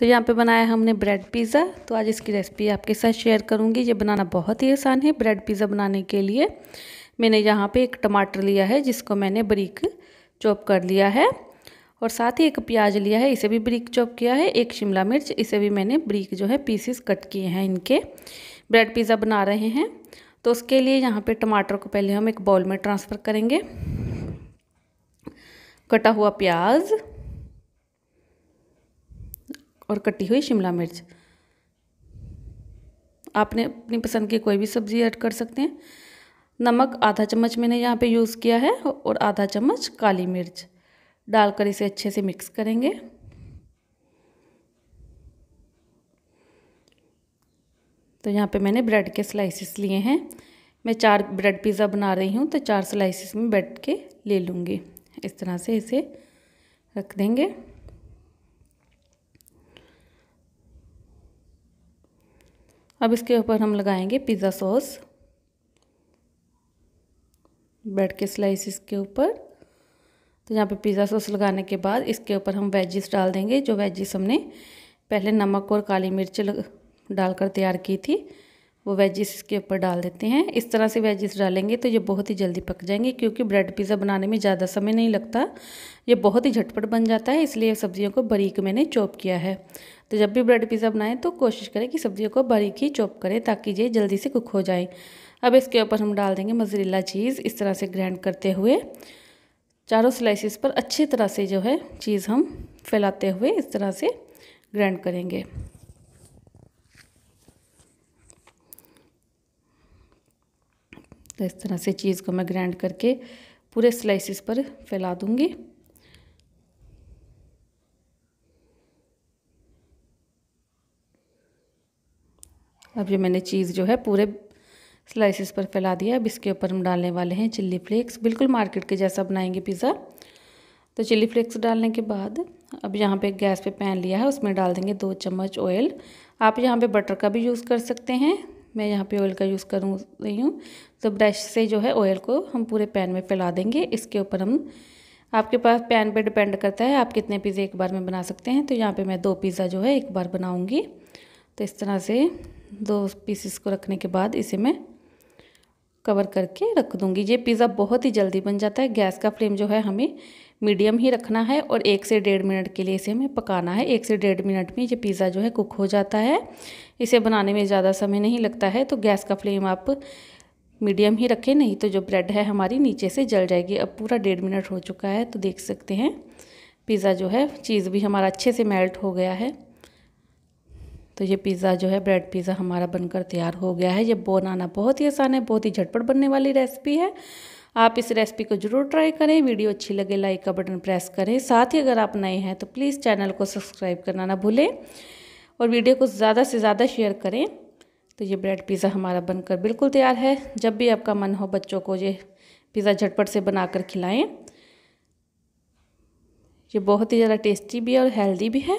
तो यहाँ पे बनाया हमने ब्रेड पिज़्ज़ा तो आज इसकी रेसिपी आपके साथ शेयर करूँगी ये बनाना बहुत ही आसान है ब्रेड पिज़्ज़ा बनाने के लिए मैंने यहाँ पे एक टमाटर लिया है जिसको मैंने ब्रिक चॉप कर लिया है और साथ ही एक प्याज लिया है इसे भी ब्रिक चॉप किया है एक शिमला मिर्च इसे भी मैंने ब्रिक जो है पीसेस कट किए हैं इनके ब्रेड पिज़्ज़ा बना रहे हैं तो उसके लिए यहाँ पर टमाटर को पहले हम एक बॉल में ट्रांसफ़र करेंगे कटा हुआ प्याज़ और कटी हुई शिमला मिर्च आपने अपनी पसंद की कोई भी सब्ज़ी ऐड कर सकते हैं नमक आधा चम्मच मैंने यहाँ पे यूज़ किया है और आधा चम्मच काली मिर्च डालकर इसे अच्छे से मिक्स करेंगे तो यहाँ पे मैंने ब्रेड के स्लाइसिस लिए हैं मैं चार ब्रेड पिज़्ज़ा बना रही हूँ तो चार स्लाइसिस में बैठ के ले लूँगी इस तरह से इसे रख देंगे अब इसके ऊपर हम लगाएंगे पिज़्ज़ा सॉस ब्रेड के स्लाइसिस के ऊपर तो यहाँ पे पिज़्ज़ा सॉस लगाने के बाद इसके ऊपर हम वेजिस डाल देंगे जो वेजिस हमने पहले नमक और काली मिर्च डालकर तैयार की थी वो वेजिस इसके ऊपर डाल देते हैं इस तरह से वेजिस डालेंगे तो ये बहुत ही जल्दी पक जाएंगे क्योंकि ब्रेड पिज़्ज़ा बनाने में ज़्यादा समय नहीं लगता ये बहुत ही झटपट बन जाता है इसलिए सब्जियों को बारीक मैंने चॉप किया है तो जब भी ब्रेड पिज़्ज़ा बनाएं तो कोशिश करें कि सब्जियों को बारीक ही चॉप करें ताकि ये जल्दी से कुक हो जाए अब इसके ऊपर हम डाल देंगे मजरीला चीज़ इस तरह से ग्राइंड करते हुए चारों स्लाइसिस पर अच्छी तरह से जो है चीज़ हम फैलाते हुए इस तरह से ग्राइंड करेंगे तो इस तरह से चीज़ को मैं ग्राइंड करके पूरे स्लाइसिस पर फैला दूँगी अब ये मैंने चीज़ जो है पूरे स्लाइसिस पर फैला दिया अब इसके ऊपर हम डालने वाले हैं चिल्ली फ्लेक्स बिल्कुल मार्केट के जैसा बनाएंगे पिज़्ज़ा तो चिल्ली फ्लेक्स डालने के बाद अब यहाँ पे गैस पे पैन लिया है उसमें डाल देंगे दो चम्मच ऑयल आप यहाँ पे बटर का भी यूज़ कर सकते हैं मैं यहाँ पे ऑयल का यूज़ करूँ रही हूँ तो ब्रश से जो है ऑयल को हम पूरे पैन में फैला देंगे इसके ऊपर हम आपके पास पैन पे डिपेंड करता है आप कितने पिज़्ज़े एक बार में बना सकते हैं तो यहाँ पर मैं दो पिज़्ज़ा जो है एक बार बनाऊँगी तो इस तरह से दो पीसेस को रखने के बाद इसे मैं कवर करके रख दूँगी ये पिज़्ज़ा बहुत ही जल्दी बन जाता है गैस का फ्लेम जो है हमें मीडियम ही रखना है और एक से डेढ़ मिनट के लिए इसे हमें पकाना है एक से डेढ़ मिनट में ये पिज़्ज़ा जो है कुक हो जाता है इसे बनाने में ज़्यादा समय नहीं लगता है तो गैस का फ्लेम आप मीडियम ही रखें नहीं तो जो ब्रेड है हमारी नीचे से जल जाएगी अब पूरा डेढ़ मिनट हो चुका है तो देख सकते हैं पिज़्ज़ा जो है चीज़ भी हमारा अच्छे से मेल्ट हो गया है तो ये पिज़्ज़ा जो है ब्रेड पिज़्ज़ा हमारा बनकर तैयार हो गया है ये बनाना बहुत ही आसान है बहुत ही झटपट बनने वाली रेसिपी है आप इस रेसिपी को ज़रूर ट्राई करें वीडियो अच्छी लगे लाइक का बटन प्रेस करें साथ ही अगर आप नए हैं तो प्लीज़ चैनल को सब्सक्राइब करना ना भूलें और वीडियो को ज़्यादा से ज़्यादा शेयर करें तो ये ब्रेड पिज़्ज़ा हमारा बनकर बिल्कुल तैयार है जब भी आपका मन हो बच्चों को ये पिज़्ज़ा झटपट से बनाकर खिलाएं ये बहुत ही ज़्यादा टेस्टी भी है और हेल्दी भी है